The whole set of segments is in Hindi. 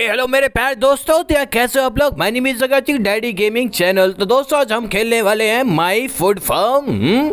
हेलो मेरे प्यार दोस्तों क्या तो कैसे हो आप लोग मैं नेम जगह थी डैडी गेमिंग चैनल तो दोस्तों आज हम खेलने वाले हैं माई फूड फार्म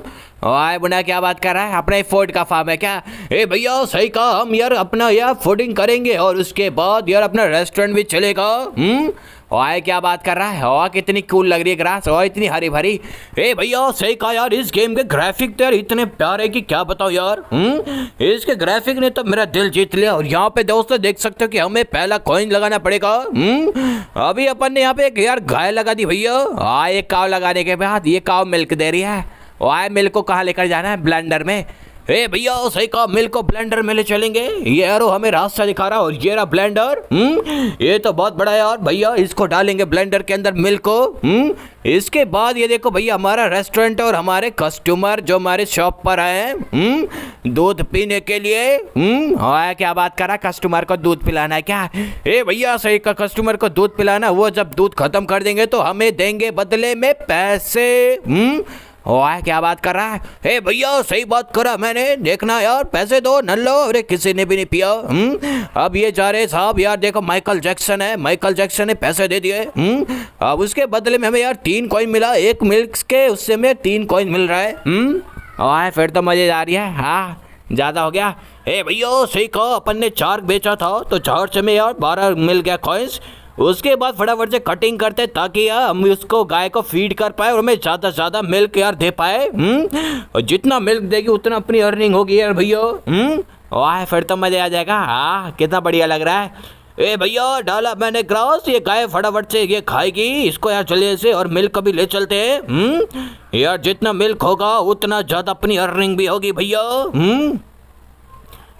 आए बुना क्या बात कर रहा है अपना फूड का फार्म है क्या ए भैया सही कहा हम यार अपना यार फूडिंग करेंगे और उसके बाद यार अपना रेस्टोरेंट भी चलेगा हम्म ओए क्या बात कर रहा है ओए कितनी कूल लग रही है ग्रास ओए इतनी हरी भरी ए भैया सही कहा यार इस गेम के ग्राफिक तो यार इतने प्यारे कि क्या बताओ यार हुँ? हम्म? इसके ग्राफिक ने तो मेरा दिल जीत लिया और यहाँ पे दोस्तों देख सकते हो कि हमें पहला कॉइन लगाना पड़ेगा हम्म? अभी अपन ने यहाँ पे एक यार गाय लगा दी भैया हाँ ये काव लगाने के बाद ये काव मिल्क दे रही है वाई मिल्क को कहाँ लेकर जाना है ब्लेंडर में ए भैया सही कहा मिल को ब्लेंडर मेले चलेंगे ये एरो हमें रास्ता दिखा रहा और ये रहा ब्लेंडर हम्म ये तो बहुत बड़ा है यार भैया इसको डालेंगे ब्लेंडर के अंदर मिल को हम्म इसके बाद ये देखो भैया हमारा रेस्टोरेंट और हमारे कस्टमर जो हमारे शॉप पर आए हैं हम्म दूध पीने के लिए हम्म हाँ क्या बात कर रहा कस्टमर को दूध पिलाना है क्या ए भैया सही का कस्टमर को दूध पिलाना वो जब दूध खत्म कर देंगे तो हमें देंगे बदले में पैसे हम्म आए क्या बात कर रहा है हे भैया सही बात करा मैंने देखना यार पैसे दो न लो अरे किसी ने भी नहीं पिया हुँ? हम्म? अब ये जा रहे साहब यार देखो माइकल जैक्सन है माइकल जैक्सन ने पैसे दे दिए हम्म? अब उसके बदले में हमें यार तीन कॉइन मिला एक मिल्क के उससे हमें तीन कॉइन मिल रहा है हुँ? हम्म? आए फिर तो मजे जा रही है हाँ ज़्यादा हो गया हे भैया सही कहो अपन ने चार बेचा था तो चार से हमें यार बारह मिल गया कॉइन्स उसके बाद फटाफट से कटिंग करते ताकि यार हम उसको गाय को फीड कर पाए और हमें ज़्यादा से ज़्यादा मिल्क यार दे पाए हम्म? और जितना मिल्क देगी उतना अपनी अर्निंग होगी यार भैया हम्म? वाह फिर तो मजा आ जाएगा हाँ कितना बढ़िया लग रहा है ए भैया डाला मैंने ग्रास ये गाय फटाफट से ये खाएगी इसको यार चले से और मिल्क भी ले चलते हैं हम्म यार जितना मिल्क होगा उतना ज़्यादा अपनी अर्निंग भी होगी भैया हम्म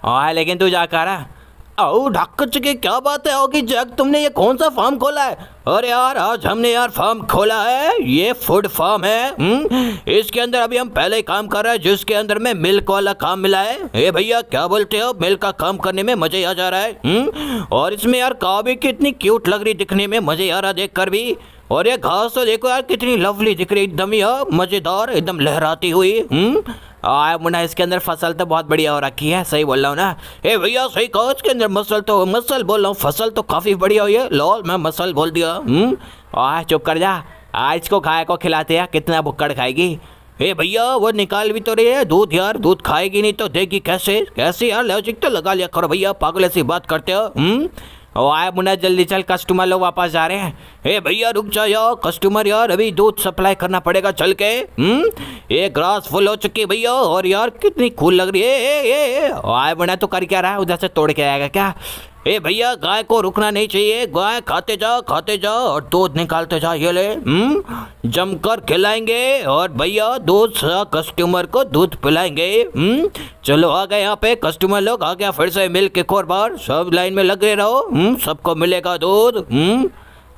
हाँ, लेकिन तू जा कर रहा आओ चुके क्या बात है होगी जग तुमने ये कौन सा फार्म खोला है अरे यार आज हमने यार फार्म खोला है ये फूड फार्म है हुँ? हम्म? इसके अंदर अभी हम पहले ही काम कर रहे हैं जिसके अंदर में मिल्क वाला काम मिला है ए भैया क्या बोलते हो मिल्क का काम करने में मजे आ जा रहा है हुँ? हम्म? और इसमें यार काबी कितनी क्यूट लग रही दिखने में मजे आ रहा देख कर भी और ये घास तो देखो यार कितनी लवली दिख रही एकदम ही हाँ, मज़ेदार एकदम लहराती हुई हम्म आया मुन्ना इसके अंदर फसल तो बहुत बढ़िया हो रखी है सही बोल रहा हूँ ना हे भैया सही कहो इसके अंदर मसल तो मसल बोल रहा हूँ फसल तो काफ़ी बढ़िया हुई है लॉल मैं मसल बोल दिया हम्म आ चुप कर जा आज को खाए को खिलाते हैं कितना भुक्कड़ खाएगी हे भैया वो निकाल भी तो रही है दूध यार दूध खाएगी नहीं तो देगी कैसे कैसे यार लॉजिक तो लगा लिया करो भैया पागल ऐसी बात करते हो हम्म ओ आए मुन्ना जल्दी चल कस्टमर लोग वापस जा रहे हैं हे भैया रुक जाओ यार कस्टमर यार अभी दूध सप्लाई करना पड़ेगा चल के हम्म एक ग्रास फुल हो चुकी है भैया और यार कितनी खूल लग रही है ए, ए, ए, तो कर क्या रहा है उधर से तोड़ के आएगा क्या ए भैया गाय को रुकना नहीं चाहिए गाय खाते जाओ खाते जाओ और दूध निकालते जाओ ये ले हम्म? जमकर खिलाएंगे और भैया दूध कस्टमर को दूध पिलाएंगे हम्म चलो आ गए यहाँ पे कस्टमर लोग आ गया फिर से मिल के खोर बार सब लाइन में लगे रहो हम्म? सबको मिलेगा दूध हम्म?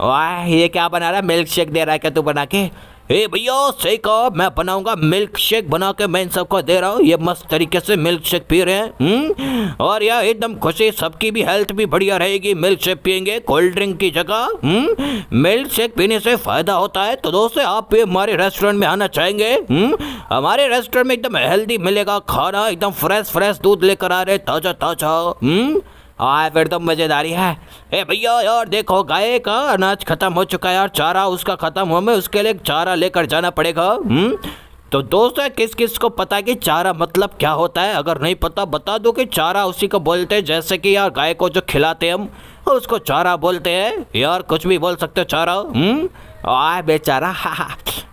वाह ये क्या बना रहा है मिल्क शेक दे रहा है क्या तू बना के हे भैया सही कहा मैं बनाऊंगा मिल्क शेक बना के मैं इन सबको दे रहा हूँ ये मस्त तरीके से मिल्क शेक पी रहे हैं हुँ? हम्म? और यह एकदम खुशी सबकी भी हेल्थ भी बढ़िया रहेगी मिल्क शेक पियेंगे कोल्ड ड्रिंक की जगह मिल्क हम्म? शेक पीने से फायदा होता है तो दोस्तों आप भी हमारे रेस्टोरेंट में आना चाहेंगे हुँ? हम्म? हमारे रेस्टोरेंट में एकदम हेल्दी मिलेगा खाना एकदम फ्रेश फ्रेश दूध लेकर आ रहे ताजा ताजा हाँ फिर तो मज़ेदारी है ए भैया यार देखो गाय का अनाज ख़त्म हो चुका है यार चारा उसका ख़त्म हो में उसके लिए चारा लेकर जाना पड़ेगा हम्म तो दोस्तों किस किस को पता है कि चारा मतलब क्या होता है अगर नहीं पता बता दो कि चारा उसी को बोलते हैं जैसे कि यार गाय को जो खिलाते हम उसको चारा बोलते हैं यार कुछ भी बोल सकते हो चारा हम्म आए बेचारा हा हा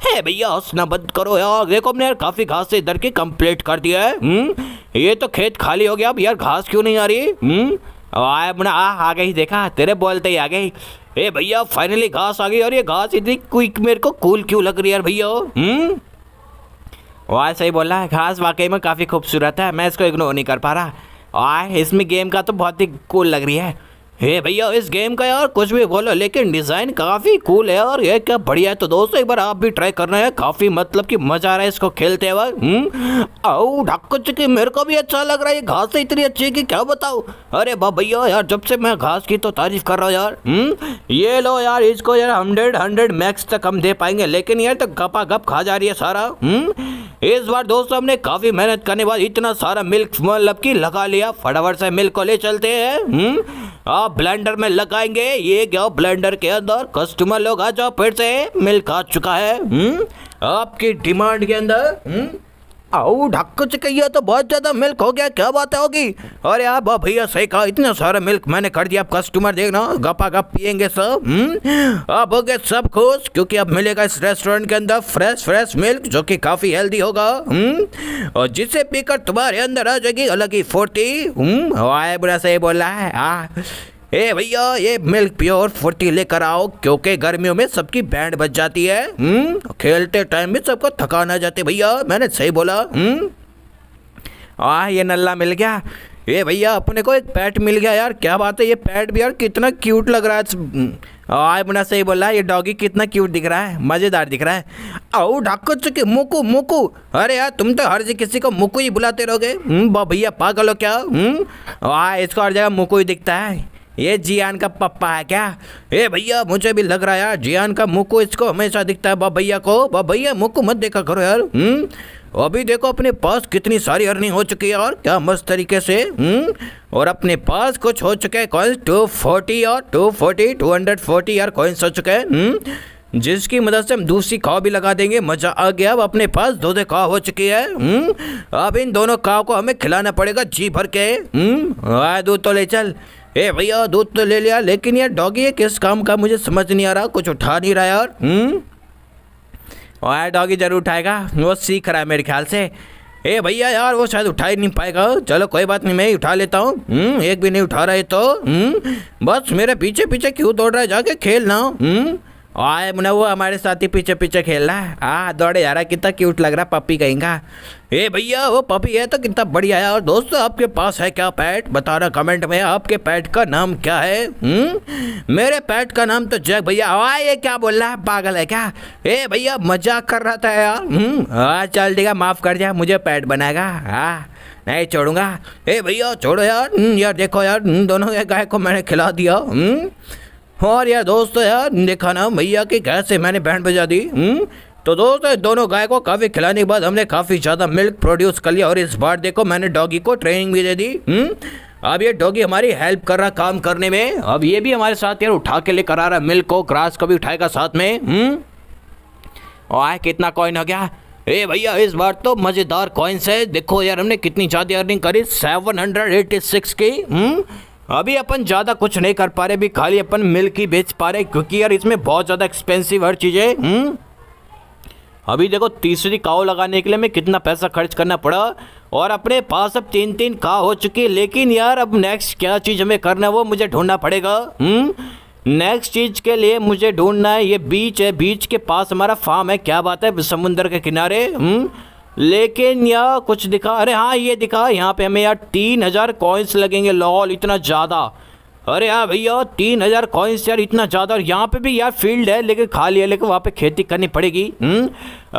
हे भैया हंसना बंद करो यार देखो हमने यार काफ़ी घास से इधर की कंप्लीट कर दिया है हम्म ये तो खेत खाली हो गया अब यार घास क्यों नहीं आ रही हम्म आए अपना आ आ गई देखा तेरे बोलते ही आ गई ए भैया फाइनली घास आ गई और ये घास इतनी क्विक मेरे को कूल क्यों लग रही है यार भैया हो हम्म? वाह सही बोला है घास वाकई में काफ़ी खूबसूरत है मैं इसको इग्नोर नहीं कर पा रहा और इसमें गेम का तो बहुत ही कूल लग रही है हे भैया इस गेम का यार कुछ भी बोलो लेकिन डिज़ाइन काफ़ी कूल है और ये क्या बढ़िया है तो दोस्तों एक बार आप भी ट्राई करना है काफ़ी मतलब कि मज़ा आ रहा है इसको खेलते हुए हम्म? मेरे को भी अच्छा लग रहा है घास तो इतनी अच्छी है कि क्या बताओ अरे बा भैया यार जब से मैं घास की तो तारीफ कर रहा हूँ यार हुँ? हम्म? ये लो यार इसको यार हंड्रेड हंड्रेड मैक्स तक हम दे पाएंगे लेकिन यार तो गपा गप खा जा रही है सारा हुँ? हम्म? इस बार दोस्तों हमने काफ़ी मेहनत करने बाद इतना सारा मिल्क मतलब की लगा लिया फटाफट से मिल्क को ले चलते है आप ब्लेंडर में लगाएंगे ये क्या ब्लेंडर के अंदर कस्टमर लोग आ जाओ फिर से मिल्क आ चुका है हुँ? हम्म? आपकी डिमांड के अंदर हुँ? हम्म? आओ तो बहुत ज़्यादा मिल्क हो गया क्या बात होगी अरे आप भैया सही कहा इतना सारा मिल्क मैंने कर दिया आप कस्टमर देखना गपा गप पियेंगे सब अब हम्म? हो गए सब खुश क्योंकि अब मिलेगा इस रेस्टोरेंट के अंदर फ्रेश फ्रेश मिल्क जो कि काफ़ी हेल्दी होगा हम्म? और जिसे पीकर तुम्हारे अंदर आ जाएगी अलग ही फोर्टी आए हम्म? बुरा सही बोला है आ ए भैया ये मिल्क प्योर फुर्ती लेकर आओ क्योंकि गर्मियों में सबकी बैंड बच जाती है हम्म खेलते टाइम भी सबको थकान आ जाती भैया मैंने सही बोला हम्म आह ये नल्ला मिल गया ए भैया अपने को एक पैट मिल गया यार क्या बात है ये पैट भी यार कितना क्यूट लग रहा है हम्म, आए बना सही बोला ये डॉगी कितना क्यूट दिख रहा है मज़ेदार दिख रहा है आओ ढाको चुके मुकु मुकु अरे यार तुम तो हर जी किसी को मुकु ही बुलाते रहोगे हम्म, भैया पागल हो क्या हम्म, आ इसको हर जगह मुकु ही दिखता है ये जियान का पप्पा है क्या ए भैया मुझे भी लग रहा है यार जियान का मुँह को इसको हमेशा दिखता है बा भैया को बा भैया मुँह को मत देखा करो यार हम्म अभी देखो अपने पास कितनी सारी अर्निंग हो चुकी है और क्या मस्त तरीके से हम्म और अपने पास कुछ हो चुके हैं कॉइन्स टू फोर्टी और two forty two hundred forty यार कॉइन्स हो चुके हैं हम्म? जिसकी मदद से हम दूसरी काव भी लगा देंगे मजा आ गया अब अपने पास दो दो काव हो चुकी है हम्म? अब इन दोनों काव को हमें खिलाना पड़ेगा जी भर के हम्म दू तो ले चल ए भैया दूध तो ले लिया लेकिन यार डॉगी ये किस काम का मुझे समझ नहीं आ रहा कुछ उठा नहीं रहा यार हम्म और डॉगी जरूर उठाएगा वो सीख रहा है मेरे ख्याल से ए भैया यार वो शायद उठा ही नहीं पाएगा चलो कोई बात नहीं मैं ही उठा लेता हूँ हम्म, एक भी नहीं उठा रहे तो हम्म? बस मेरे पीछे पीछे क्यों दौड़ रहा है जाके खेलना हूँ हम्म? आए मुन्ना वो हमारे साथ ही पीछे पीछे खेल रहा है हाँ दौड़े जा रहा है कितना क्यूट लग रहा है पपी कहीं का ए भैया वो पपी है तो कितना बढ़िया है और दोस्तों आपके पास है क्या पैट बता रहा कमेंट में आपके पैट का नाम क्या है हुँ? हम्म? मेरे पैट का नाम तो जैक भैया आ ये क्या बोल रहा है पागल है क्या ए भैया मजाक कर रहा था यार हाँ चल ठीक है माफ़ कर दिया मुझे पैट बनाएगा हाँ नहीं छोड़ूंगा ए भैया छोड़ो यार हम्म, यार देखो यार दोनों गाय को मैंने खिला दिया और यार दोस्तों यार देखा ना मैया की से मैंने बैंड बजा दी हुँ? हम्म? तो दोस्तों दोनों गाय को काफ़ी खिलाने के बाद हमने काफ़ी ज़्यादा मिल्क प्रोड्यूस कर लिया और इस बार देखो मैंने डॉगी को ट्रेनिंग भी दे दी हुँ? हम्म? अब ये डॉगी हमारी हेल्प कर रहा काम करने में अब ये भी हमारे साथ यार उठा के लेकर आ रहा है मिल्क को ग्रास को भी उठाएगा साथ में और हम्म? आए कितना कॉइन हो गया ए भैया इस बार तो मज़ेदार कॉइन्स है देखो यार हमने कितनी ज़्यादा अर्निंग करी सेवन हंड्रेड एटी सिक्स की हुँ? अभी अपन ज़्यादा कुछ नहीं कर पा रहे अभी खाली अपन मिल्क ही बेच पा रहे क्योंकि यार इसमें बहुत ज़्यादा एक्सपेंसिव हर चीज़ें हम्म? अभी देखो तीसरी काव लगाने के लिए मैं कितना पैसा खर्च करना पड़ा और अपने पास अब तीन तीन का हो चुकी है लेकिन यार अब नेक्स्ट क्या चीज़ हमें करना है वो मुझे ढूंढना पड़ेगा नेक्स्ट हम्म? चीज़ के लिए मुझे ढूंढना है ये बीच है बीच के पास हमारा फार्म है क्या बात है समुंदर के किनारे हुँ? हम्म? लेकिन यार कुछ दिखा अरे हाँ ये दिखा यहाँ पे हमें यार तीन हज़ार कॉइन्स लगेंगे लॉल इतना ज़्यादा अरे यार हाँ भैया तीन हज़ार कॉइन्स यार इतना ज़्यादा और यहाँ पे भी यार फील्ड है लेकिन खाली है लेकिन वहाँ पे खेती करनी पड़ेगी हम्म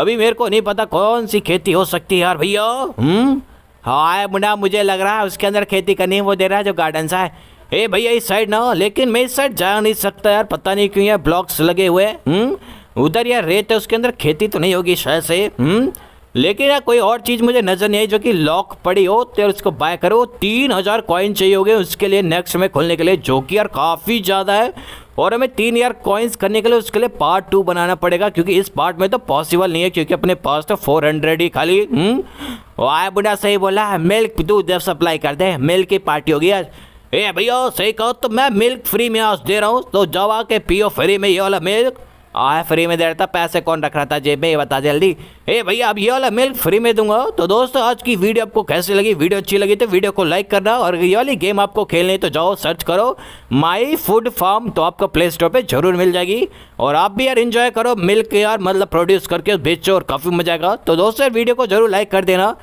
अभी मेरे को नहीं पता कौन सी खेती हो सकती है यार भैया हम्म? हाँ मुंडा मुझे लग रहा है उसके अंदर खेती करनी वो दे रहा है जो गार्डन सा है ए भैया इस साइड ना लेकिन मैं इस साइड जा नहीं सकता यार पता नहीं क्यों यार ब्लॉक्स लगे हुए हैं हम्म? उधर यार रेत है उसके अंदर खेती तो नहीं होगी शायद से हम्म? लेकिन यार कोई और चीज़ मुझे नज़र नहीं आई जो कि लॉक पड़ी हो तो उसको बाय करो तीन हज़ार कॉइन चाहिए होंगे उसके लिए नेक्स्ट में खोलने के लिए जो कि यार काफ़ी ज़्यादा है और हमें तीन यार कॉइन्स करने के लिए उसके लिए पार्ट टू बनाना पड़ेगा क्योंकि इस पार्ट में तो पॉसिबल नहीं है क्योंकि अपने पास तो फोर हंड्रेड ही खाली हम्म? आया बुढ़ा सही बोला मिल्क दूध जब सप्लाई कर दे मिल्क की पार्टी होगी आज ए भैया सही कहो तो मैं मिल्क फ्री में आज दे रहा हूँ तो जब आके पियो फ्री में ये वाला मिल्क आए फ्री में दे रहा था पैसे कौन रख रहा था जेब में ये बता जल्दी ए भैया अब ये वाला मिल्क फ्री में दूंगा तो दोस्तों आज की वीडियो आपको कैसी लगी वीडियो अच्छी लगी तो वीडियो को लाइक करना और ये वाली गेम आपको खेलनी तो जाओ सर्च करो माई फूड फार्म तो आपको प्ले स्टोर पर जरूर मिल जाएगी और आप भी यार इन्जॉय करो मिल्क यार मतलब प्रोड्यूस करके बेचो और काफ़ी मजा आएगा तो दोस्तों वीडियो को जरूर लाइक कर देना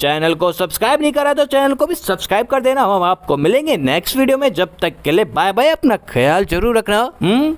चैनल को सब्सक्राइब नहीं करा तो चैनल को भी सब्सक्राइब कर देना हम आपको मिलेंगे नेक्स्ट वीडियो में जब तक के लिए बाय बाय अपना ख्याल जरूर रखना हम्म